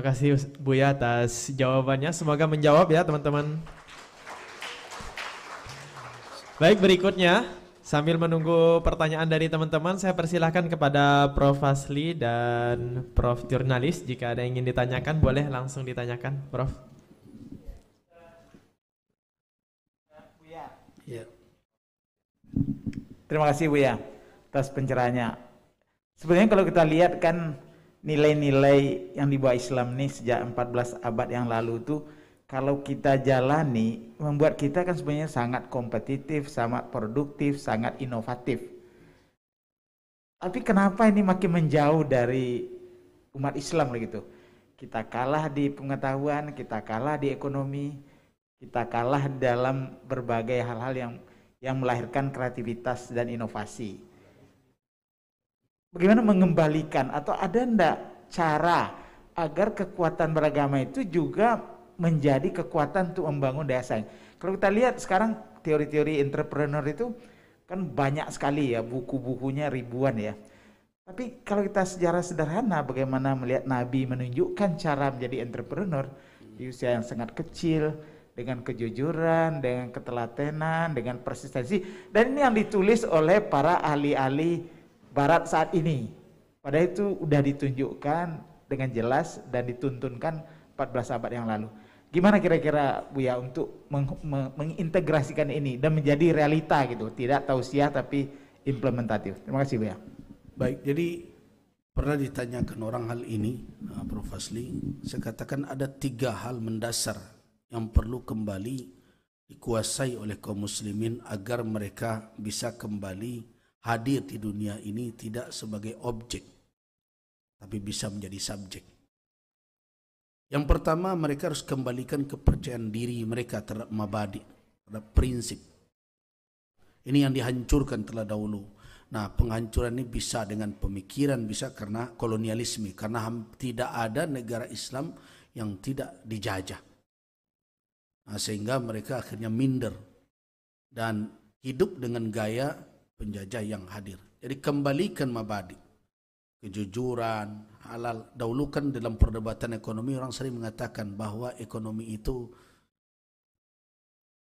Terima kasih Buya atas jawabannya. Semoga menjawab ya teman-teman. Baik berikutnya, sambil menunggu pertanyaan dari teman-teman, saya persilahkan kepada Prof. Asli dan Prof. Jurnalis. Jika ada yang ingin ditanyakan, boleh langsung ditanyakan, Prof. Ya. Terima kasih Buya atas pencerahannya. Sebenarnya kalau kita lihat kan nilai-nilai yang dibawa Islam nih sejak 14 abad yang lalu itu kalau kita jalani membuat kita kan sebenarnya sangat kompetitif, sangat produktif, sangat inovatif. Tapi kenapa ini makin menjauh dari umat Islam gitu? Kita kalah di pengetahuan, kita kalah di ekonomi, kita kalah dalam berbagai hal-hal yang yang melahirkan kreativitas dan inovasi bagaimana mengembalikan atau ada ndak cara agar kekuatan beragama itu juga menjadi kekuatan untuk membangun daya Kalau kita lihat sekarang teori-teori entrepreneur itu kan banyak sekali ya buku-bukunya ribuan ya. Tapi kalau kita sejarah sederhana bagaimana melihat Nabi menunjukkan cara menjadi entrepreneur di usia yang sangat kecil dengan kejujuran, dengan ketelatenan, dengan persistensi dan ini yang ditulis oleh para ahli-ahli Barat saat ini. Padahal itu udah ditunjukkan dengan jelas dan dituntunkan 14 abad yang lalu. Gimana kira-kira Bu ya untuk meng meng mengintegrasikan ini dan menjadi realita gitu, tidak tausiah tapi implementatif. Terima kasih Bu ya. Baik, jadi pernah ditanyakan orang hal ini, eh, Prof. Fasli, saya katakan ada tiga hal mendasar yang perlu kembali dikuasai oleh kaum muslimin agar mereka bisa kembali hadir di dunia ini tidak sebagai objek, tapi bisa menjadi subjek. Yang pertama mereka harus kembalikan kepercayaan diri mereka terhadap mabadi, terhadap prinsip. Ini yang dihancurkan telah dahulu. Nah penghancuran ini bisa dengan pemikiran, bisa karena kolonialisme. Karena tidak ada negara Islam yang tidak dijajah. Nah, sehingga mereka akhirnya minder dan hidup dengan gaya penjajah yang hadir. Jadi kembalikan mabadi. Kejujuran, halal. Dahulukan dalam perdebatan ekonomi orang sering mengatakan bahwa ekonomi itu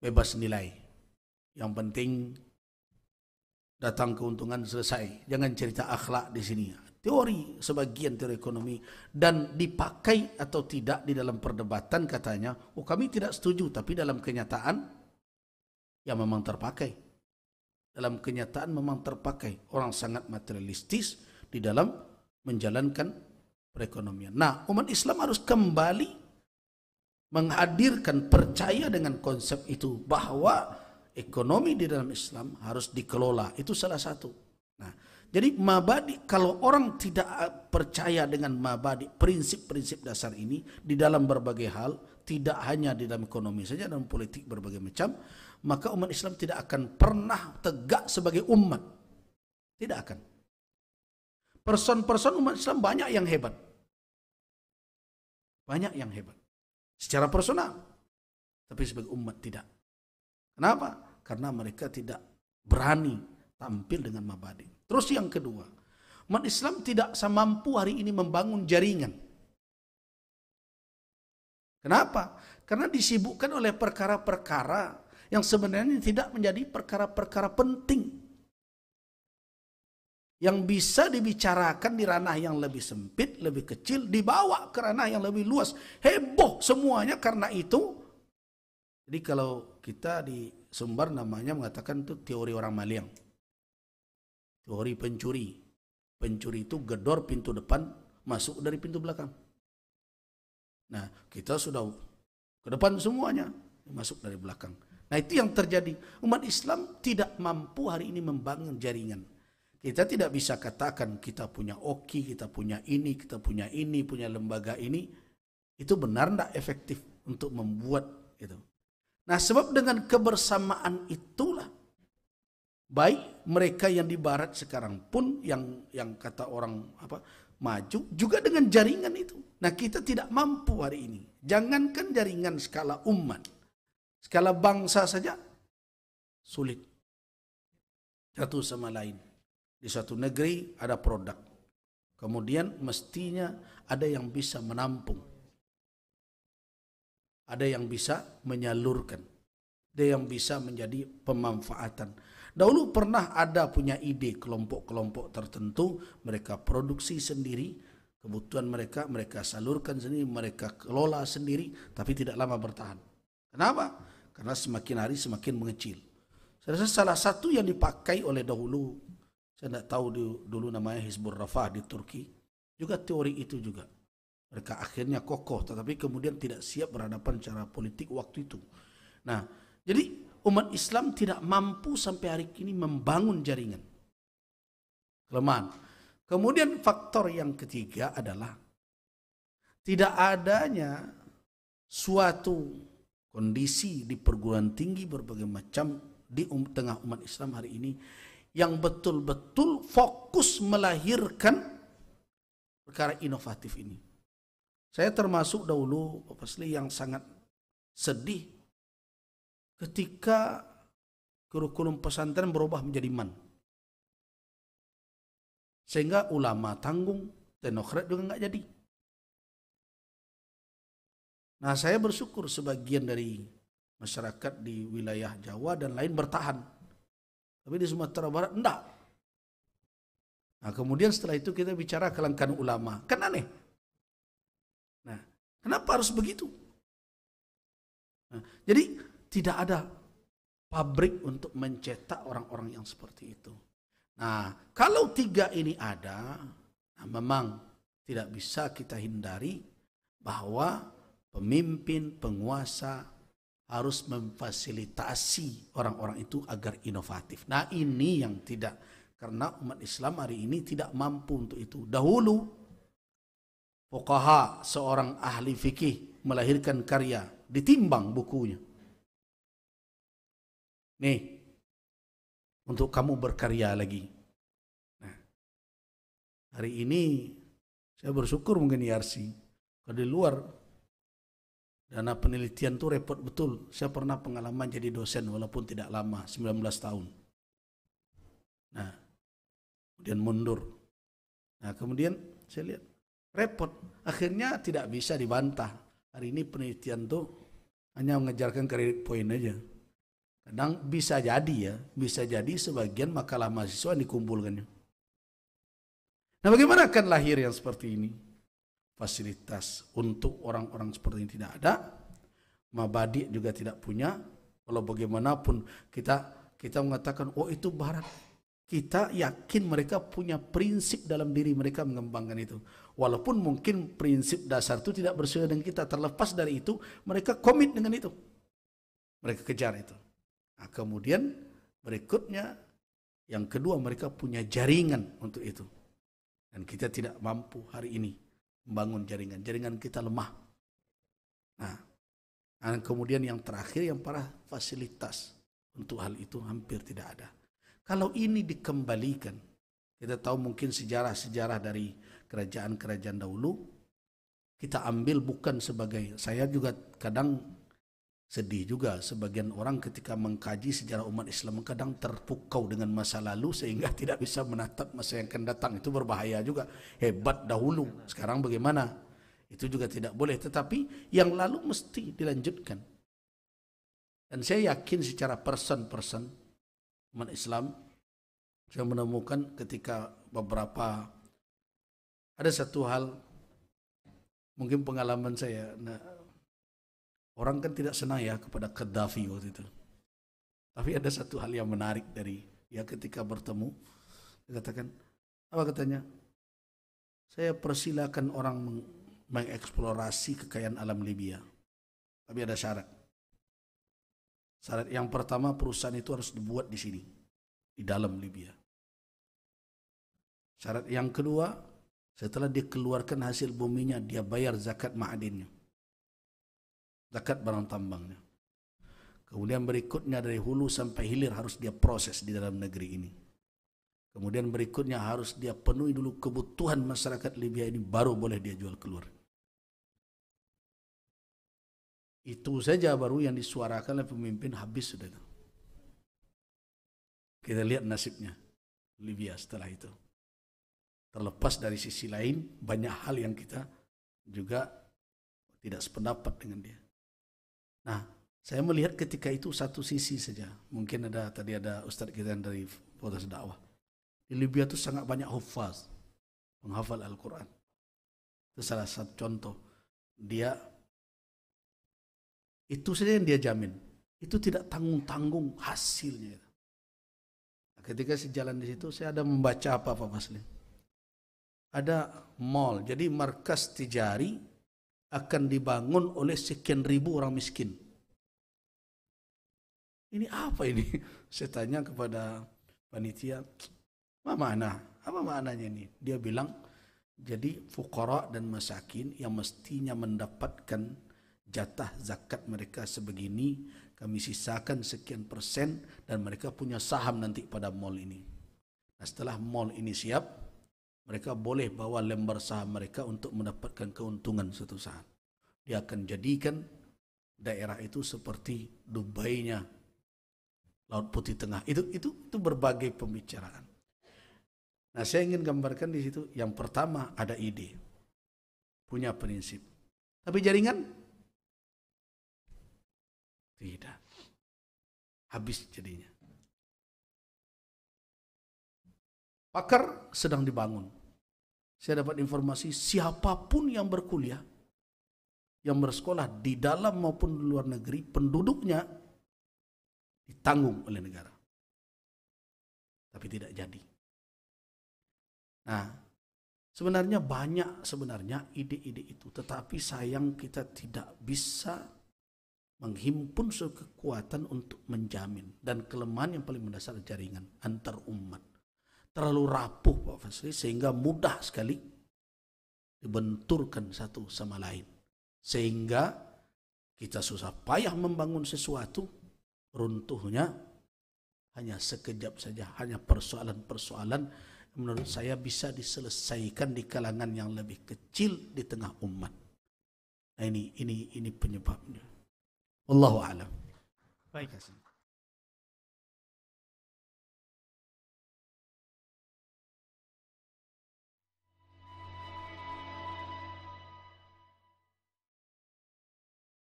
bebas nilai. Yang penting datang keuntungan selesai. Jangan cerita akhlak di sini. Teori sebagian teori ekonomi dan dipakai atau tidak di dalam perdebatan katanya, oh kami tidak setuju tapi dalam kenyataan ya memang terpakai dalam kenyataan memang terpakai orang sangat materialistis di dalam menjalankan perekonomian. Nah, umat Islam harus kembali menghadirkan percaya dengan konsep itu bahwa ekonomi di dalam Islam harus dikelola. Itu salah satu. Nah, jadi mabadi kalau orang tidak eh, percaya dengan mabadi prinsip-prinsip dasar ini di dalam berbagai hal tidak hanya di dalam ekonomi saja dalam politik berbagai macam maka umat Islam tidak akan pernah tegak sebagai umat tidak akan person-person umat Islam banyak yang hebat banyak yang hebat secara personal tapi sebagai umat tidak kenapa karena mereka tidak berani tampil dengan mabadi Terus yang kedua, umat Islam tidak semampu hari ini membangun jaringan. Kenapa? Karena disibukkan oleh perkara-perkara yang sebenarnya tidak menjadi perkara-perkara penting. Yang bisa dibicarakan di ranah yang lebih sempit, lebih kecil, dibawa ke ranah yang lebih luas. Heboh semuanya karena itu. Jadi kalau kita di sumber namanya mengatakan itu teori orang Maliang teori pencuri. Pencuri itu gedor pintu depan, masuk dari pintu belakang. Nah, kita sudah ke depan semuanya, masuk dari belakang. Nah, itu yang terjadi. Umat Islam tidak mampu hari ini membangun jaringan. Kita tidak bisa katakan kita punya OKI, kita punya ini, kita punya ini, punya lembaga ini. Itu benar tidak efektif untuk membuat itu. Nah, sebab dengan kebersamaan itulah baik mereka yang di barat sekarang pun yang yang kata orang apa maju juga dengan jaringan itu. Nah, kita tidak mampu hari ini. Jangankan jaringan skala umat, skala bangsa saja sulit. Satu sama lain. Di satu negeri ada produk. Kemudian mestinya ada yang bisa menampung. Ada yang bisa menyalurkan. Ada yang bisa menjadi pemanfaatan Dahulu pernah ada punya ide kelompok-kelompok tertentu, mereka produksi sendiri, kebutuhan mereka mereka salurkan sendiri, mereka kelola sendiri, tapi tidak lama bertahan. Kenapa? Karena semakin hari semakin mengecil. Saya rasa salah satu yang dipakai oleh dahulu, saya tidak tahu dulu namanya Hizbul Rafah di Turki, juga teori itu juga. Mereka akhirnya kokoh, tetapi kemudian tidak siap berhadapan secara politik waktu itu. Nah, jadi umat Islam tidak mampu sampai hari ini membangun jaringan. Kelemahan. Kemudian faktor yang ketiga adalah tidak adanya suatu kondisi di perguruan tinggi berbagai macam di um, tengah umat Islam hari ini yang betul-betul fokus melahirkan perkara inovatif ini. Saya termasuk dahulu Bapak Sli yang sangat sedih ketika kurikulum pesantren berubah menjadi man. Sehingga ulama tanggung, teknokrat juga nggak jadi. Nah saya bersyukur sebagian dari masyarakat di wilayah Jawa dan lain bertahan. Tapi di Sumatera Barat enggak. Nah kemudian setelah itu kita bicara kelangkaan ulama. Kan aneh. Nah kenapa harus begitu? Nah, jadi tidak ada pabrik untuk mencetak orang-orang yang seperti itu. Nah, kalau tiga ini ada, nah memang tidak bisa kita hindari bahwa pemimpin, penguasa harus memfasilitasi orang-orang itu agar inovatif. Nah, ini yang tidak karena umat Islam hari ini tidak mampu untuk itu. Dahulu Fuqaha seorang ahli fikih melahirkan karya, ditimbang bukunya. Nih, untuk kamu berkarya lagi. Nah, hari ini saya bersyukur mungkin IRC. Kalau di luar, dana penelitian tuh repot betul. Saya pernah pengalaman jadi dosen walaupun tidak lama, 19 tahun. Nah, kemudian mundur. Nah, kemudian saya lihat repot. Akhirnya tidak bisa dibantah. Hari ini penelitian tuh hanya mengejarkan kredit poin aja. Kadang bisa jadi ya, bisa jadi sebagian makalah mahasiswa dikumpulkannya. Nah bagaimana akan lahir yang seperti ini? Fasilitas untuk orang-orang seperti ini tidak ada, mabadi juga tidak punya. Kalau bagaimanapun kita kita mengatakan, oh itu barat. Kita yakin mereka punya prinsip dalam diri mereka mengembangkan itu. Walaupun mungkin prinsip dasar itu tidak bersesuaian dengan kita, terlepas dari itu, mereka komit dengan itu. Mereka kejar itu. Nah, kemudian berikutnya yang kedua mereka punya jaringan untuk itu. Dan kita tidak mampu hari ini membangun jaringan. Jaringan kita lemah. Nah, dan kemudian yang terakhir yang parah fasilitas untuk hal itu hampir tidak ada. Kalau ini dikembalikan, kita tahu mungkin sejarah-sejarah dari kerajaan-kerajaan dahulu kita ambil bukan sebagai saya juga kadang Sedih juga sebagian orang ketika mengkaji sejarah umat Islam kadang terpukau dengan masa lalu sehingga tidak bisa menatap masa yang akan datang. Itu berbahaya juga. Hebat dahulu, sekarang bagaimana? Itu juga tidak boleh. Tetapi yang lalu mesti dilanjutkan. Dan saya yakin secara person-person umat Islam saya menemukan ketika beberapa ada satu hal mungkin pengalaman saya nah, Orang kan tidak senang ya kepada Gaddafi waktu itu. Tapi ada satu hal yang menarik dari ya ketika bertemu dikatakan apa katanya? Saya persilakan orang meng mengeksplorasi kekayaan alam Libya. Tapi ada syarat. Syarat yang pertama perusahaan itu harus dibuat di sini, di dalam Libya. Syarat yang kedua, setelah dikeluarkan hasil buminya, dia bayar zakat ma'adinnya zakat barang tambangnya. Kemudian berikutnya dari hulu sampai hilir harus dia proses di dalam negeri ini. Kemudian berikutnya harus dia penuhi dulu kebutuhan masyarakat Libya ini baru boleh dia jual keluar. Itu saja baru yang disuarakan oleh pemimpin habis sudah. Kita lihat nasibnya Libya setelah itu. Terlepas dari sisi lain banyak hal yang kita juga tidak sependapat dengan dia. Nah, saya melihat ketika itu satu sisi saja. Mungkin ada tadi ada Ustadz kita yang dari Fakultas Dakwah. Di Libya itu sangat banyak hafaz, menghafal Al-Quran. Itu salah satu contoh. Dia itu saja yang dia jamin. Itu tidak tanggung-tanggung hasilnya. Nah, ketika saya jalan di situ, saya ada membaca apa apa Muslim. Ada mall, jadi markas tijari akan dibangun oleh sekian ribu orang miskin. Ini apa ini? Saya tanya kepada panitia, apa makna? Apa maknanya ini? Dia bilang, jadi fukara dan masakin yang mestinya mendapatkan jatah zakat mereka sebegini, kami sisakan sekian persen dan mereka punya saham nanti pada mall ini. Nah, setelah mall ini siap, mereka boleh bawa lembar saham mereka untuk mendapatkan keuntungan suatu saat. Dia akan jadikan daerah itu seperti Dubai-nya Laut Putih Tengah. Itu itu itu berbagai pembicaraan. Nah, saya ingin gambarkan di situ yang pertama ada ide. Punya prinsip. Tapi jaringan tidak. Habis jadinya. Pakar sedang dibangun. Saya dapat informasi siapapun yang berkuliah, yang bersekolah di dalam maupun di luar negeri, penduduknya ditanggung oleh negara. Tapi tidak jadi. Nah, Sebenarnya banyak sebenarnya ide-ide itu, tetapi sayang kita tidak bisa menghimpun kekuatan untuk menjamin dan kelemahan yang paling mendasar jaringan antar umat terlalu rapuh Pak Fasri sehingga mudah sekali dibenturkan satu sama lain. Sehingga kita susah payah membangun sesuatu, runtuhnya hanya sekejap saja, hanya persoalan-persoalan menurut saya bisa diselesaikan di kalangan yang lebih kecil di tengah umat. Nah, ini ini ini penyebabnya. Allahu a'lam. Baik. Terima